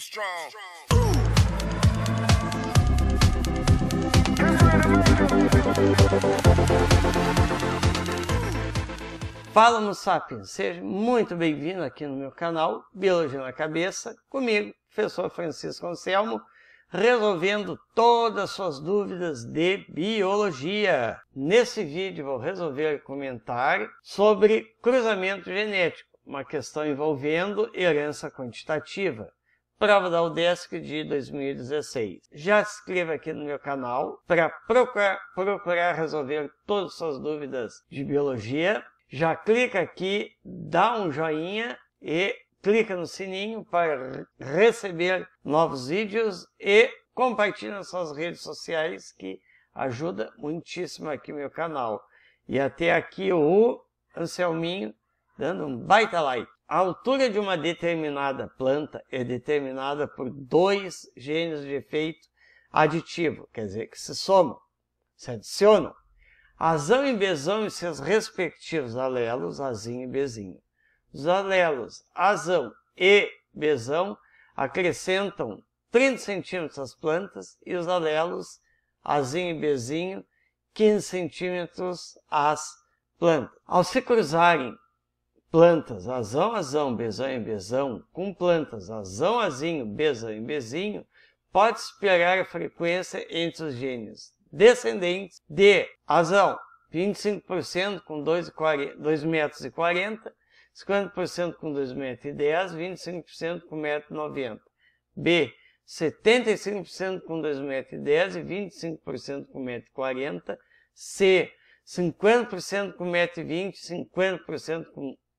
strong. Fala no Sapiens, seja muito bem-vindo aqui no meu canal Biologia na Cabeça, comigo, professor Francisco Anselmo, resolvendo todas as suas dúvidas de biologia. Nesse vídeo vou resolver comentar sobre cruzamento genético, uma questão envolvendo herança quantitativa prova da UDESC de 2016. Já se inscreva aqui no meu canal para procurar, procurar resolver todas as suas dúvidas de biologia. Já clica aqui, dá um joinha e clica no sininho para receber novos vídeos e compartilhe nas suas redes sociais que ajuda muitíssimo aqui meu canal. E até aqui o Anselminho dando um baita like. A altura de uma determinada planta é determinada por dois genes de efeito aditivo, quer dizer, que se somam, se adicionam. Azão e besão e seus respectivos alelos, azinho e bezinho. Os alelos azão e besão acrescentam 30 centímetros às plantas e os alelos azinho e bezinho 15 centímetros às plantas. Ao se cruzarem plantas, azão, azão, bezão e bezão, com plantas, azão, azinho, bezão e bezinho, pode esperar a frequência entre os genes descendentes de azão, 25% com 2,40 metros, e 50% com 2,10 metros, 25% com 1,90 metros. B, 75% com 2,10 metros e e 25% com 1,40 metros. C, 50% com 1,20 metros, 50% com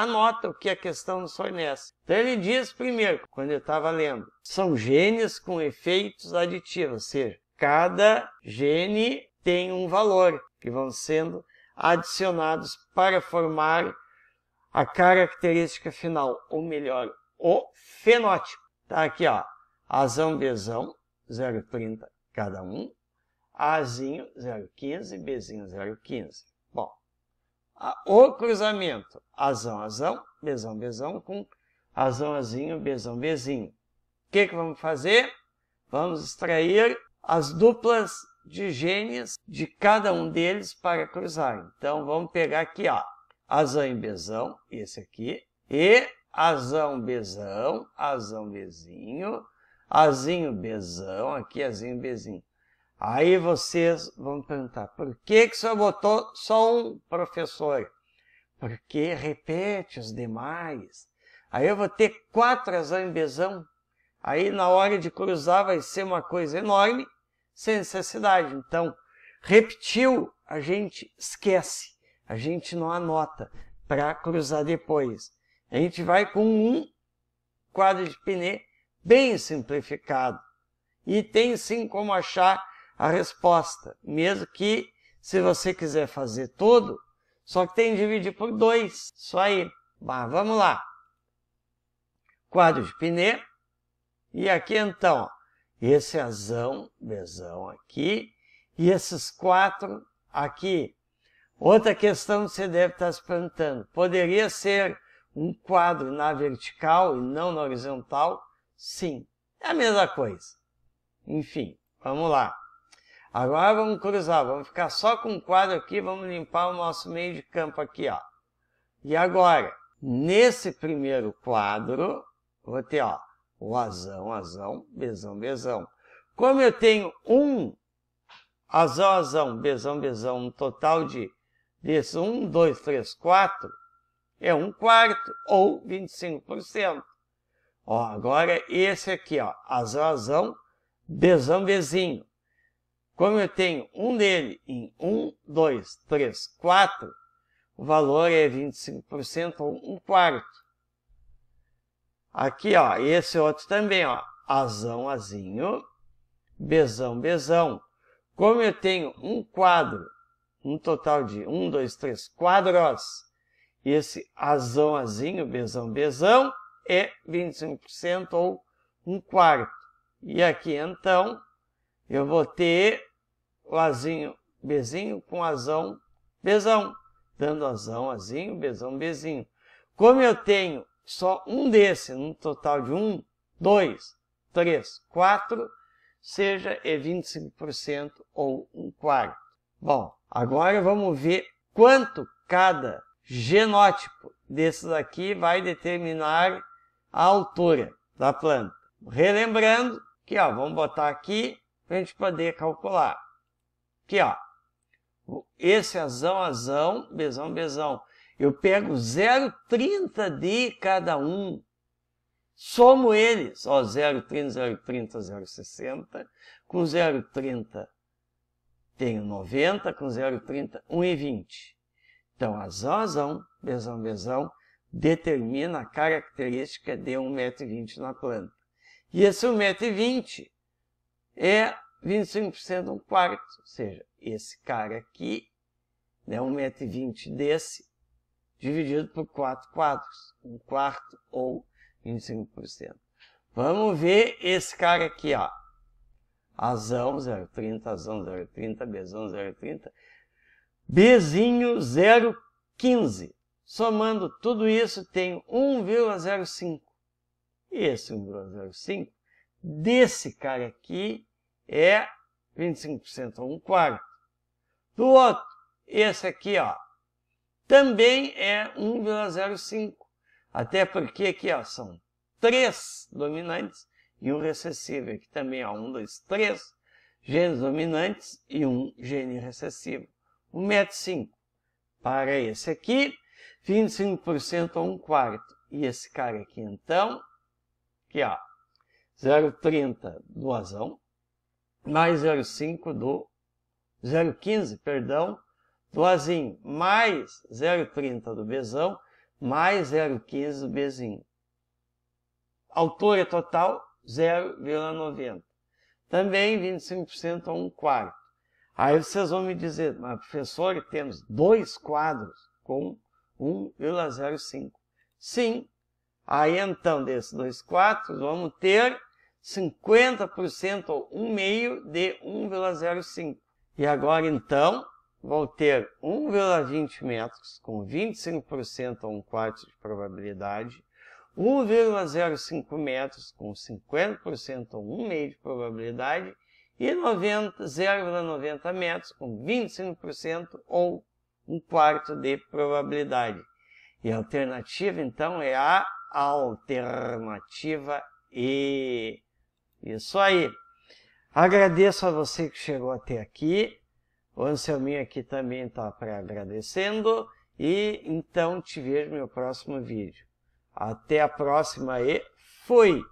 Anota o que a questão nos fornece. Então ele diz primeiro, quando eu estava lendo, são genes com efeitos aditivos, ou seja, cada gene tem um valor que vão sendo adicionados para formar a característica final, ou melhor, o fenótipo. Tá aqui, ó, azão, bezão, 0,30 cada um, Azinho 0,15, Bzinho 0,15 o cruzamento azão, azão, besão, besão, com azão, azinho, besão, bezinho. O que, que vamos fazer? Vamos extrair as duplas de genes de cada um deles para cruzar. Então, vamos pegar aqui, ó, azão e besão, esse aqui, e azão, besão, azão, bezinho, azinho, besão, aqui, azinho, bezinho. Aí vocês vão perguntar, por que, que o senhor botou só um professor? Porque repete os demais. Aí eu vou ter quatro exambesão. Aí na hora de cruzar vai ser uma coisa enorme, sem necessidade. Então, repetiu, a gente esquece, a gente não anota para cruzar depois. A gente vai com um quadro de pneu bem simplificado. E tem sim como achar a resposta, mesmo que se você quiser fazer tudo, só que tem que dividir por dois, só aí. Mas vamos lá. Quadro de Pinet. E aqui então, esse azão, bezão aqui, e esses quatro aqui. Outra questão que você deve estar se perguntando, poderia ser um quadro na vertical e não na horizontal? Sim, é a mesma coisa. Enfim, vamos lá. Agora vamos cruzar, vamos ficar só com o quadro aqui, vamos limpar o nosso meio de campo aqui, ó. E agora, nesse primeiro quadro, vou ter, ó, o azão, azão, bezão, bezão. Como eu tenho um azão, azão, bezão, bezão, um total de desses um, dois, três, quatro, é um quarto ou 25%. Ó, agora esse aqui, ó, azão, azão, bezão, bezinho. Como eu tenho um dele em 1, 2, 3, 4, o valor é 25% ou 1 quarto. Aqui, ó, esse outro também, ó, azão, azinho, bezão, bezão. Como eu tenho um quadro, um total de 1, 2, 3 quadros, esse azão, azinho, bezão, bezão, é 25% ou 1 quarto. E aqui, então, eu vou ter o azinho, bezinho com azão, bezão. Dando azão, azinho, bezão, bezinho. Como eu tenho só um desse, num total de um, dois, três, quatro, seja é 25% ou um quarto. Bom, agora vamos ver quanto cada genótipo desses aqui vai determinar a altura da planta. Relembrando que ó, vamos botar aqui para a gente poder calcular. Aqui, ó. Esse azão, azão, bezão, bezão. Eu pego 0,30 de cada um. Somo eles, ó, 0,30, 0,30, 0,60. Com 0,30 tenho 90, com 0,30, 1,20. Então, azão, azão, bezão, bezão, determina a característica de 1,20m na planta. E esse 1,20m é 25% um quarto, ou seja, esse cara aqui, é 1,20m desse, dividido por 4 quadros, um quarto ou 25%. Vamos ver esse cara aqui, ó. Azão 0,30, azão 0,30, bezão 0,30, bezinho 0,15. Somando tudo isso, tem 1,05. E esse 1,05 desse cara aqui é 25% a 1 quarto. Do outro, esse aqui, ó, também é 1,05. Até porque aqui, ó, são três dominantes e um recessivo. Aqui também, ó, um, dois, três genes dominantes e um gene recessivo. 1,5 para esse aqui, 25% a 1 quarto. E esse cara aqui, então, aqui, ó, 0,30 do azão, mais 0,5 do 0,15, perdão, do Azinho, mais 0,30 do Bezão, mais 0,15 do Bezinho. Altura total 0,90. Também 25% a 1 quarto. Aí vocês vão me dizer, mas professor, temos dois quadros com 1,05. Sim, aí então desses dois quadros vamos ter 50% ou um meio de 1,05. E agora então vou ter 1,20 metros com 25% ou um quarto de probabilidade, 1,05 metros com 50% ou um meio de probabilidade e 0,90 metros com 25% ou um quarto de probabilidade. E a alternativa então é a alternativa E. Isso aí. Agradeço a você que chegou até aqui. O Anselminho aqui também está para agradecendo. E então te vejo no meu próximo vídeo. Até a próxima e fui!